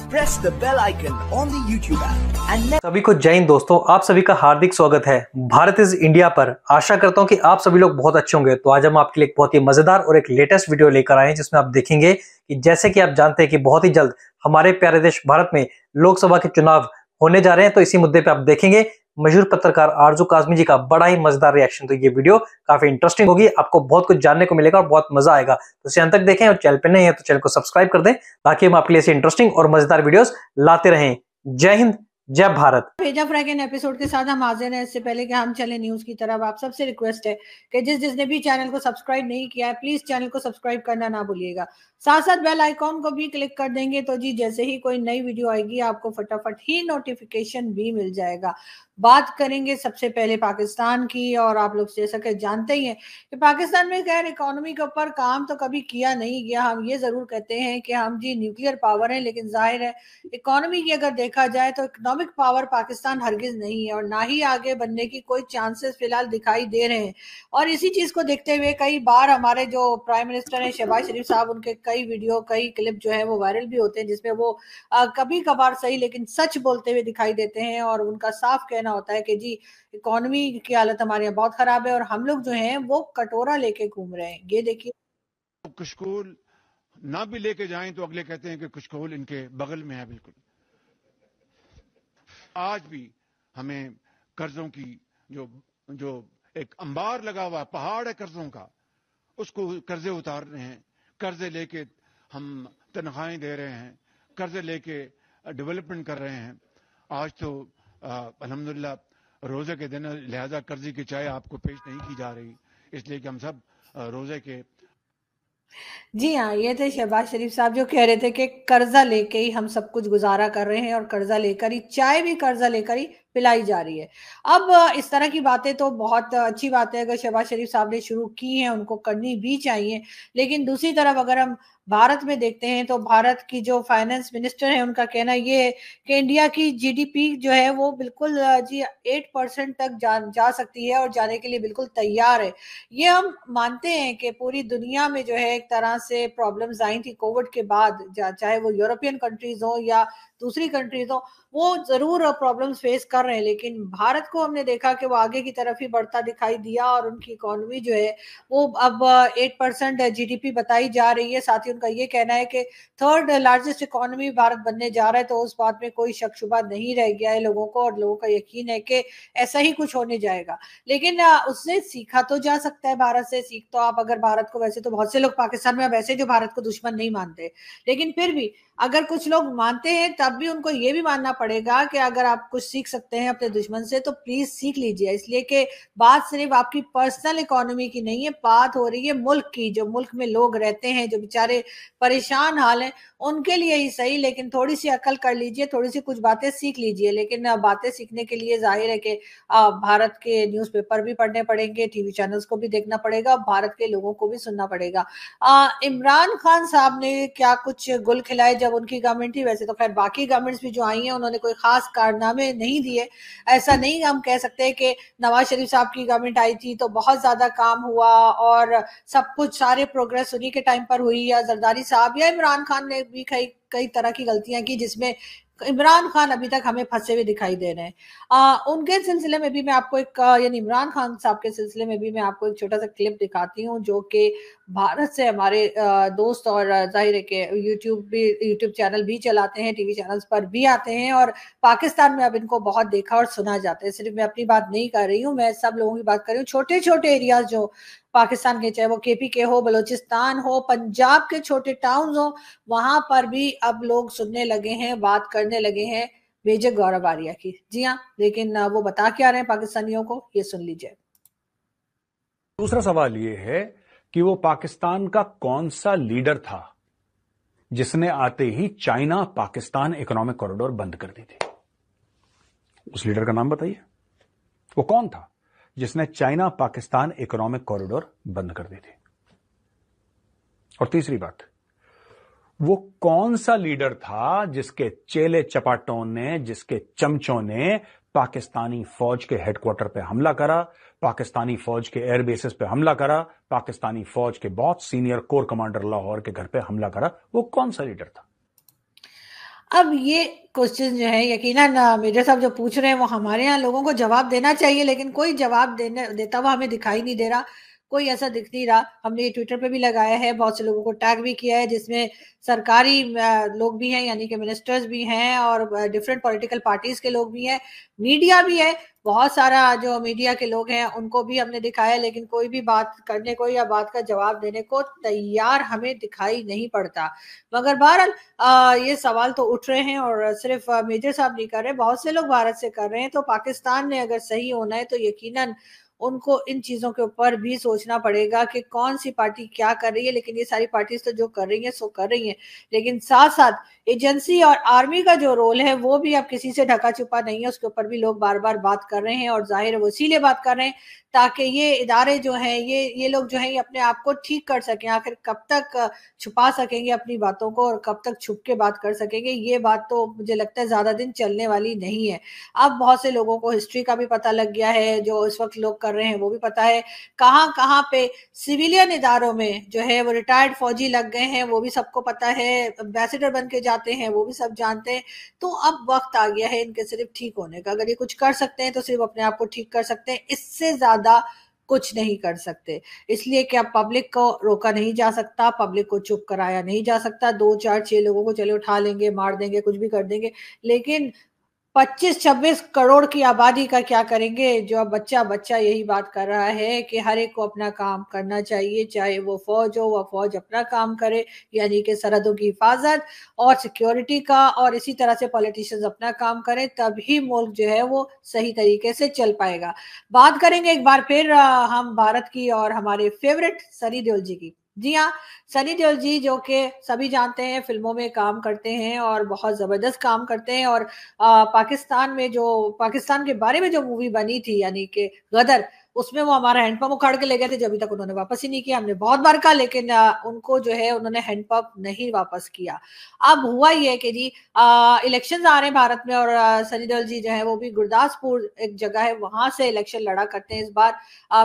press the bell icon on the YouTube सभी को जय हिंद दोस्तों आप सभी का हार्दिक स्वागत है भारत इज इंडिया पर आशा करता हूँ कि आप सभी लोग बहुत अच्छे होंगे तो आज हम आपके लिए एक बहुत ही मजेदार और एक लेटेस्ट वीडियो लेकर आए हैं जिसमें आप देखेंगे कि जैसे कि आप जानते हैं कि बहुत ही जल्द हमारे प्यारे देश भारत में लोकसभा के चुनाव होने जा रहे हैं तो इसी मुद्दे पे आप देखेंगे मशहूर पत्रकार आरजू काजमी जी का बड़ा ही मजेदार रिएक्शन तो ये वीडियो काफी इंटरेस्टिंग होगी आपको बहुत कुछ जानने को मिलेगा और बहुत मजा आएगा तो इसे अंत तक देखें और चैनल पर नहीं है तो चैनल को सब्सक्राइब कर दें ताकि हम आपके लिए ऐसे इंटरेस्टिंग और मजेदार वीडियो लाते रहें जय हिंद जय भारत भेजा फ्रैगन एपिसोड के साथ हम हाजिर हैं इससे पहले कि हम चले न्यूज की तरफ आप सबसे रिक्वेस्ट है कि जिस जिसने भी चैनल को सब्सक्राइब नहीं किया है प्लीज चैनल को सब्सक्राइब करना ना भूलिएगा साथ साथ बेल आइकॉन को भी क्लिक कर देंगे तो जी जैसे ही कोई नई वीडियो आएगी आपको फटाफट ही नोटिफिकेशन भी मिल जाएगा बात करेंगे सबसे पहले पाकिस्तान की और आप लोग जैसा कि जानते ही हैं कि पाकिस्तान में खैर इकोनॉमी के ऊपर काम तो कभी किया नहीं गया हम ये ज़रूर कहते हैं कि हम जी न्यूक्लियर पावर हैं लेकिन जाहिर है इकोनॉमी की अगर देखा जाए तो इकोनॉमिक पावर पाकिस्तान हरगिज नहीं है और ना ही आगे बनने की कोई चांसेस फिलहाल दिखाई दे रहे हैं और इसी चीज़ को देखते हुए कई बार हमारे जो प्राइम मिनिस्टर हैं शहबाज शरीफ साहब उनके कई वीडियो कई क्लिप जो है वो वायरल भी होते हैं जिसमें वो आ, कभी कभार सही लेकिन सच बोलते हुए दिखाई देते हैं और उनका साफ कहना होता है कि जी इकोनॉमी की हालत हमारे यहाँ बहुत खराब है और हम लोग जो है वो कटोरा लेके घूम रहे हैं ये देखिए कुशकोल ना भी लेके जाए तो अगले कहते हैं कि कुशकोल इनके बगल में है बिल्कुल आज भी हमें कर्जों की जो जो एक अंबार लगा हुआ है पहाड़ है कर्जों का उसको कर्जे उतार रहे हैं कर्जे लेके हम तनख्वाहें दे रहे हैं कर्जे लेके डेवलपमेंट कर रहे हैं आज तो अलहमदिल्ला रोज़े के दिन लिहाजा कर्जे की चाय आपको पेश नहीं की जा रही इसलिए कि हम सब रोज़े के जी हाँ ये थे शहबाज शरीफ साहब जो कह रहे थे कि कर्जा लेके ही हम सब कुछ गुजारा कर रहे हैं और कर्जा लेकर ही चाय भी कर्जा लेकर ही पिलाई जा रही है अब इस तरह की बातें तो बहुत अच्छी बात है अगर शहबाज शरीफ साहब ने शुरू की हैं उनको करनी भी चाहिए लेकिन दूसरी तरफ अगर हम भारत में देखते हैं तो भारत की जो फाइनेंस मिनिस्टर हैं उनका कहना ये है कि इंडिया की जीडीपी जो है वो बिल्कुल जी एट परसेंट तक जा जा सकती है और जाने के लिए बिल्कुल तैयार है ये हम मानते हैं कि पूरी दुनिया में जो है एक तरह से प्रॉब्लम्स आई थी कोविड के बाद चाहे वो यूरोपियन कंट्रीज हो या दूसरी कंट्रीज हो तो वो जरूर प्रॉब्लम्स फेस कर रहे हैं लेकिन भारत को हमने देखा कि वो आगे की तरफ ही बढ़ता दिखाई दिया और उनकी इकोनॉमी जो है वो अब एट परसेंट जी बताई जा रही है साथ ही उनका ये कहना है कि थर्ड लार्जेस्ट इकोनॉमी भारत बनने जा रहा है तो उस बात में कोई शक शुबा नहीं रह गया है लोगों को और लोगों का यकीन है कि ऐसा ही कुछ होने जाएगा लेकिन उससे सीखा तो जा सकता है भारत से सीख तो आप अगर भारत को वैसे तो बहुत से लोग पाकिस्तान में वैसे जो भारत को दुश्मन नहीं मानते लेकिन फिर भी अगर कुछ लोग मानते हैं तब भी उनको ये भी मानना पड़ेगा कि अगर आप कुछ सीख सकते हैं अपने दुश्मन से तो प्लीज सीख लीजिए इसलिए कि बात सिर्फ आपकी पर्सनल इकोनॉमी की नहीं है बात हो रही है मुल्क की जो मुल्क में लोग रहते हैं जो बेचारे परेशान हाल हैं उनके लिए ही सही लेकिन थोड़ी सी अकल कर लीजिए थोड़ी सी कुछ बातें सीख लीजिए लेकिन बातें सीखने के लिए जाहिर है कि भारत के न्यूज़पेपर भी पढ़ने पड़ेंगे टीवी चैनल्स को भी देखना पड़ेगा भारत के लोगों को भी सुनना पड़ेगा इमरान खान साहब ने क्या कुछ गुल खिलाए जब जब उनकी गवर्नमेंट थी वैसे तो खैर बाकी गवर्नमेंट्स भी जो आई हैं उन्होंने कोई खास कारनामे नहीं दिए ऐसा नहीं हम कह सकते कि नवाज शरीफ साहब की गवर्नमेंट आई थी तो बहुत ज़्यादा काम हुआ और सब कुछ सारे प्रोग्रेस उन्हीं के टाइम पर हुई या जरदारी साहब या इमरान खान ने भी कई कई तरह की गलतियां की जिसमें इमरान खान अभी तक हमें फंसे हुए दिखाई दे रहे हैं आ, उनके सिलसिले में भी मैं आपको एक यानी इमरान खान साहब के सिलसिले में भी मैं आपको एक छोटा सा क्लिप दिखाती हूँ जो कि भारत से हमारे दोस्त और जाहिर है कि यूट्यूब भी यूट्यूब चैनल भी चलाते हैं टीवी चैनल्स पर भी आते हैं और पाकिस्तान में अब इनको बहुत देखा और सुना जाता है सिर्फ मैं अपनी बात नहीं कर रही हूँ मैं सब लोगों की बात कर रही हूँ छोटे छोटे एरियाज जो पाकिस्तान के चाहे वो केपी के हो बलोचिस्तान हो पंजाब के छोटे टाउन हो वहां पर भी अब लोग सुनने लगे हैं बात करने लगे हैं मेजर गौरव आर्या की जी हाँ लेकिन वो बता क्या रहे हैं पाकिस्तानियों को ये सुन लीजिए दूसरा सवाल ये है कि वो पाकिस्तान का कौन सा लीडर था जिसने आते ही चाइना पाकिस्तान इकोनॉमिक कॉरिडोर बंद कर दी थी उस लीडर का नाम बताइए वो कौन था जिसने चाइना पाकिस्तान इकोनॉमिक कॉरिडोर बंद कर दी थी और तीसरी बात वो कौन सा लीडर था जिसके चेले चपाटों ने जिसके चमचों ने पाकिस्तानी फौज के हेडक्वार्टर पे हमला करा पाकिस्तानी फौज के एयर बेसिस पे हमला करा पाकिस्तानी फौज के बहुत सीनियर कोर कमांडर लाहौर के घर पे हमला करा वो कौन सा लीडर था अब ये क्वेश्चन जो है यकीन मेजर साहब जो पूछ रहे हैं वो हमारे यहाँ लोगों को जवाब देना चाहिए लेकिन कोई जवाब देने देता हुआ हमें दिखाई नहीं दे रहा कोई ऐसा दिख नहीं रहा हमने ट्विटर पे भी लगाया है बहुत से लोगों को टैग भी किया है जिसमें सरकारी लोग भी हैं यानी कि मिनिस्टर्स भी हैं और डिफरेंट पॉलिटिकल पार्टीज के लोग भी हैं मीडिया भी है बहुत सारा जो मीडिया के लोग हैं उनको भी हमने दिखाया लेकिन कोई भी बात करने को या बात का जवाब देने को तैयार हमें दिखाई नहीं पड़ता मगर बहरहाल ये सवाल तो उठ रहे हैं और सिर्फ मेजर साहब नहीं कर रहे बहुत से लोग भारत से कर रहे हैं तो पाकिस्तान ने अगर सही होना है तो यकीनन उनको इन चीज़ों के ऊपर भी सोचना पड़ेगा कि कौन सी पार्टी क्या कर रही है लेकिन ये सारी पार्टीज तो जो कर रही है सो कर रही है लेकिन साथ साथ एजेंसी और आर्मी का जो रोल है वो भी अब किसी से ढका छुपा नहीं है उसके ऊपर भी लोग बार बार बात कर रहे हैं और जाहिर है वो इसीलिए बात कर रहे हैं ताकि ये इदारे जो हैं ये ये लोग जो हैं ये अपने आप को ठीक कर सकें आखिर कब तक छुपा सकेंगे अपनी बातों को और कब तक छुप के बात कर सकेंगे ये बात तो मुझे लगता है ज़्यादा दिन चलने वाली नहीं है अब बहुत से लोगों को हिस्ट्री का भी पता लग गया है जो इस वक्त लोग कर रहे हैं वो भी पता है कहाँ कहाँ पे सिविलियन इदारों में जो है वो रिटायर्ड फौजी लग गए हैं वो भी सबको पता है एम्बेसडर बन के जा जाते हैं वो भी सब जानते हैं तो अब वक्त आ गया है इनके सिर्फ ठीक होने का अगर ये कुछ कर सकते हैं तो सिर्फ अपने आप को ठीक कर सकते हैं इससे ज्यादा कुछ नहीं कर सकते इसलिए कि अब पब्लिक को रोका नहीं जा सकता पब्लिक को चुप कराया नहीं जा सकता दो चार छह लोगों को चले उठा लेंगे मार देंगे कुछ भी कर देंगे लेकिन पच्चीस छब्बीस करोड़ की आबादी का क्या करेंगे जो अब बच्चा बच्चा यही बात कर रहा है कि हर एक को अपना काम करना चाहिए चाहे वो फौज हो वह फौज अपना काम करे यानी कि सरहदों की हिफाजत और सिक्योरिटी का और इसी तरह से पॉलिटिशियंस अपना काम करें तभी मुल्क जो है वो सही तरीके से चल पाएगा बात करेंगे एक बार फिर हम भारत की और हमारे फेवरेट सनी देओल जी की जी हाँ सनी देओल जी जो कि सभी जानते हैं फिल्मों में काम करते हैं और बहुत ज़बरदस्त काम करते हैं और आ, पाकिस्तान में जो पाकिस्तान के बारे में जो मूवी बनी थी यानी कि गदर उसमें वो हमारा हैंडपम्प उखाड़ के ले गए थे जब तक उन्होंने वापस ही नहीं किया हमने बहुत बार कहा लेकिन उनको जो है उन्होंने हैंडपम्प नहीं वापस किया अब हुआ ये कि जी इलेक्शन आ रहे हैं भारत में और सनी देओल जी जो है वो भी गुरदासपुर एक जगह है वहां से इलेक्शन लड़ा करते हैं इस बार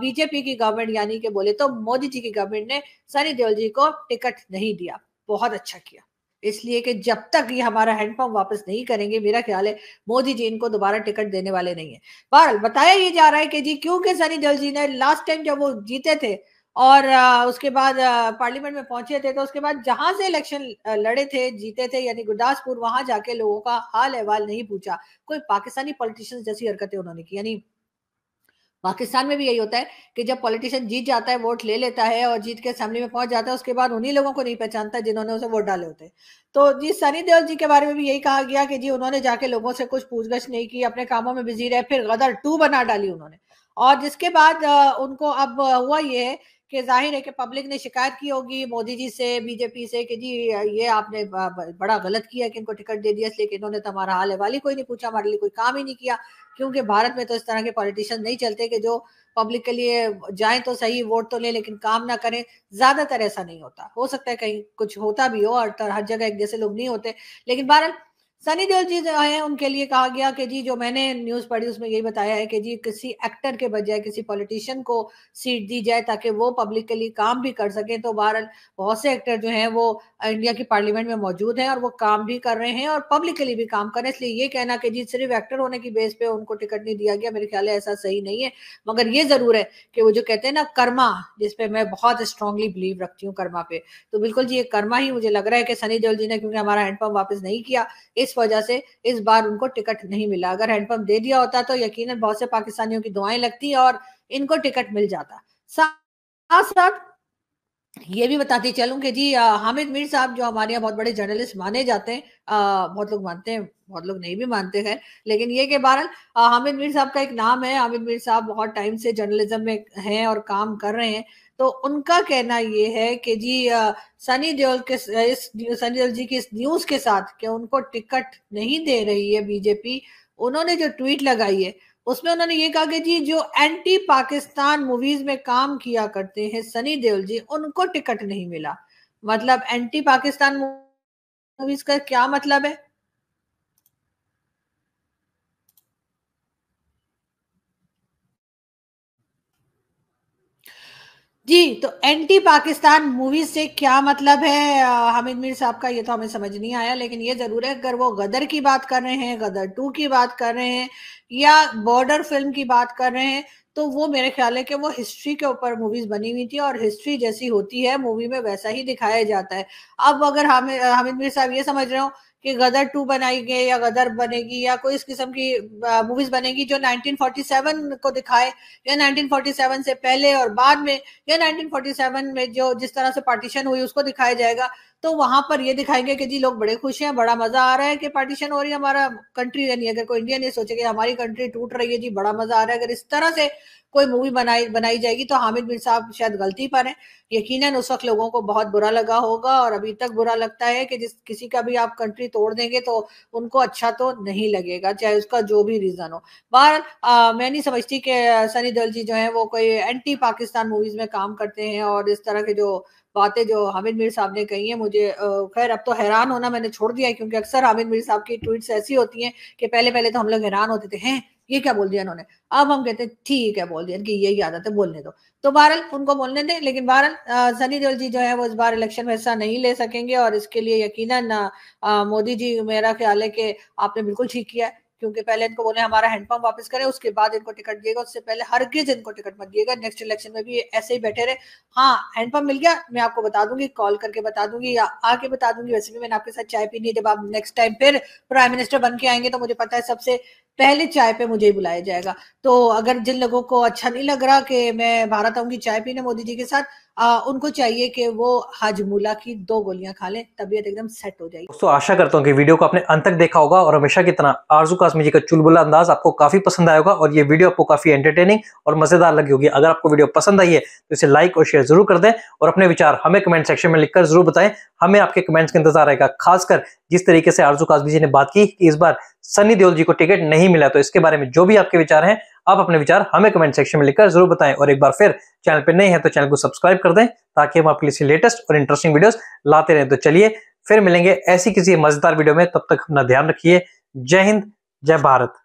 बीजेपी की गवर्नमेंट यानी कि बोले तो मोदी जी की गवर्नमेंट ने सनी देओल जी को टिकट नहीं दिया बहुत अच्छा किया इसलिए कि जब तक ये हमारा हैंडपम्प वापस नहीं करेंगे मेरा ख्याल है मोदी जी इनको दोबारा टिकट देने वाले नहीं है बहरहाल बताया ये जा रहा है कि जी क्योंकि सनी जल जी ने लास्ट टाइम जब वो जीते थे और उसके बाद पार्लियामेंट में पहुंचे थे तो उसके बाद जहां से इलेक्शन लड़े थे जीते थे यानी गुरदासपुर वहां जाके लोगों का हाल अहवाल नहीं पूछा कोई पाकिस्तानी पॉलिटिशियंस जैसी हरकतें उन्होंने की यानी पाकिस्तान में भी यही होता है कि जब पॉलिटिशियन जीत जाता है वोट ले लेता है और जीत के असेंबली में पहुंच जाता है उसके बाद उन्हीं लोगों को नहीं पहचानता जिन्होंने उसे वोट डाले होते तो जी सनी देओल जी के बारे में भी यही कहा गया कि जी उन्होंने जाके लोगों से कुछ पूछगछ नहीं की अपने कामों में बिजी रहे फिर गदर टू बना डाली उन्होंने और जिसके बाद उनको अब हुआ ये है कि जाहिर है कि पब्लिक ने शिकायत की होगी मोदी जी से बीजेपी से कि जी ये आपने बड़ा गलत किया कि इनको टिकट दे दिया इसलिए कि इन्होंने तो हमारा हाल वाली कोई नहीं पूछा हमारे लिए कोई काम ही नहीं किया क्योंकि भारत में तो इस तरह के पॉलिटिशियन नहीं चलते कि जो पब्लिक के लिए जाए तो सही वोट तो ले लेकिन काम ना करें ज्यादातर ऐसा नहीं होता हो सकता है कहीं कुछ होता भी हो और तो हर जगह एक जैसे लोग नहीं होते लेकिन बहरहाल सनी देओल जी जो है उनके लिए कहा गया कि जी जो मैंने न्यूज पढ़ी उसमें यही बताया है कि जी किसी एक्टर के बजाय किसी पॉलिटिशियन को सीट दी जाए ताकि वो पब्लिक के लिए काम भी कर सके तो बहरहाल बहुत से एक्टर जो हैं वो इंडिया की पार्लियामेंट में मौजूद हैं और वो काम भी कर रहे हैं और पब्लिक के लिए भी काम कर रहे हैं इसलिए ये कहना कि जी सिर्फ एक्टर होने की बेस पे उनको टिकट नहीं दिया गया मेरे ख्याल है ऐसा सही नहीं है मगर ये जरूर है कि वो जो कहते हैं ना कर्मा जिसपे मैं बहुत स्ट्रांगली बिलीव रखती हूँ कर्मा पे तो बिल्कुल जी ये कर्मा ही मुझे लग रहा है कि सनी देओल जी ने क्योंकि हमारा हैंडपम्प वापस नहीं किया इस इस वजह से इस बार उनको टिकट नहीं मिला अगर हैंडपंप दे दिया होता तो यकीनन बहुत से पाकिस्तानियों की दुआएं लगती और इनको टिकट मिल जाता साथ साथ ये भी बताती चलूं कि जी आ, हामिद मीर साहब जो हमारे यहाँ बहुत बड़े जर्नलिस्ट माने जाते हैं आ, बहुत लोग मानते हैं बहुत लोग नहीं भी मानते हैं लेकिन ये के बहरहाल हामिद मीर साहब का एक नाम है हामिद मीर साहब बहुत टाइम से जर्नलिज्म में हैं और काम कर रहे हैं तो उनका कहना ये है कि जी सनी देओल के इस सनी देओल जी की इस न्यूज के साथ कि उनको टिकट नहीं दे रही है बीजेपी उन्होंने जो ट्वीट लगाई है उसमें उन्होंने ये कहा कि जी जो एंटी पाकिस्तान मूवीज में काम किया करते हैं सनी देओल जी उनको टिकट नहीं मिला मतलब एंटी पाकिस्तान मूवीज का क्या मतलब है जी तो एंटी पाकिस्तान मूवी से क्या मतलब है हामिद हमिद मीर साहब का ये तो हमें समझ नहीं आया लेकिन ये जरूर है अगर वो गदर की बात कर रहे हैं गदर टू की बात कर रहे हैं या बॉर्डर फिल्म की बात कर रहे हैं तो वो मेरे ख्याल है कि वो हिस्ट्री के ऊपर मूवीज बनी हुई थी और हिस्ट्री जैसी होती है मूवी में वैसा ही दिखाया जाता है अब अगर हमें हामिद मीर साहब ये समझ रहे हो कि गदर टू बनाई गई या गदर बनेगी या कोई इस किस्म की मूवीज बनेगी जो 1947 को दिखाए या 1947 से पहले और बाद में या 1947 में जो जिस तरह से पार्टीशन हुई उसको दिखाया जाएगा तो वहां पर ये दिखाएंगे कि जी लोग बड़े खुश हैं बड़ा मजा आ रहा है कि पार्टीशन हो रही है हमारा कंट्री यानी अगर कोई इंडियन ये सोचे कि हमारी कंट्री टूट रही है जी बड़ा मजा आ रहा है अगर इस तरह से कोई मूवी बनाई बनाई जाएगी तो हामिद बिन साहब शायद गलती पर है यकीन उस वक्त लोगों को बहुत बुरा लगा होगा और अभी तक बुरा लगता है कि जिस किसी का भी आप कंट्री तोड़ देंगे तो उनको अच्छा तो नहीं लगेगा चाहे उसका जो भी रीजन हो बहर मैं नहीं समझती कि सनी दल जी जो है वो कोई एंटी पाकिस्तान मूवीज में काम करते हैं और इस तरह के जो बातें जो हामिद मीर साहब ने कही है मुझे खैर अब तो हैरान होना मैंने छोड़ दिया है क्योंकि अक्सर हामिद मीर साहब की ट्वीट ऐसी होती हैं कि पहले पहले तो हम लोग हैरान होते थे हैं ये क्या बोल दिया इन्होंने अब हम कहते हैं ठीक है बोल दिया इनकी यही आदत है बोलने दो तो बहरल उनको बोलने दें लेकिन बहरल सनी देओल जी जो है वो इस बार इलेक्शन में हिस्सा नहीं ले सकेंगे और इसके लिए यकीनन मोदी जी मेरा ख्याल है कि आपने बिल्कुल ठीक किया है क्योंकि पहले इनको बोले हमारा हैंडपम्प वापस करें उसके बाद इनको टिकट दिएगा उससे पहले हर गिज इनको टिकट मत दिएगा नेक्स्ट इलेक्शन में भी ऐसे ही बैठे रहे हाँ हैंडपम्प मिल गया मैं आपको बता दूंगी कॉल करके बता दूंगी या आके बता दूंगी वैसे भी मैंने आपके साथ चाय पीनी जब आप नेक्स्ट टाइम फिर प्राइम मिनिस्टर बन के आएंगे तो मुझे पता है सबसे पहले चाय पे मुझे ही बुलाया जाएगा तो अगर जिन लोगों को अच्छा नहीं लग रहा कि मैं भारत आऊंगी चाय पीने मोदी जी के साथ आ, उनको चाहिए कि वो हजमूला की दो गोलियां खा लें तबीयत एकदम सेट हो जाएगी दोस्तों आशा करता हूँ कि वीडियो को आपने अंत तक देखा होगा और हमेशा की तरह आरजू काश्मी जी का चुलबुला अंदाज आपको काफी पसंद आएगा और ये वीडियो आपको काफी एंटरटेनिंग और मजेदार लगी होगी अगर आपको वीडियो पसंद आई है तो इसे लाइक और शेयर जरूर कर दें और अपने विचार हमें कमेंट सेक्शन में लिखकर जरूर बताएं हमें आपके कमेंट्स का इंतजार रहेगा खासकर जिस तरीके से आरजू काश्मी जी ने बात की इस बार सनी देओल जी को टिकट नहीं मिला तो इसके बारे में जो भी आपके विचार हैं आप अपने विचार हमें कमेंट सेक्शन में लिखकर जरूर बताएं और एक बार फिर चैनल पर नहीं है तो चैनल को सब्सक्राइब कर दें ताकि हम आपके लिए लेटेस्ट और इंटरेस्टिंग वीडियोस लाते रहें तो चलिए फिर मिलेंगे ऐसी किसी मजेदार वीडियो में तब तक अपना ध्यान रखिए जय हिंद जय भारत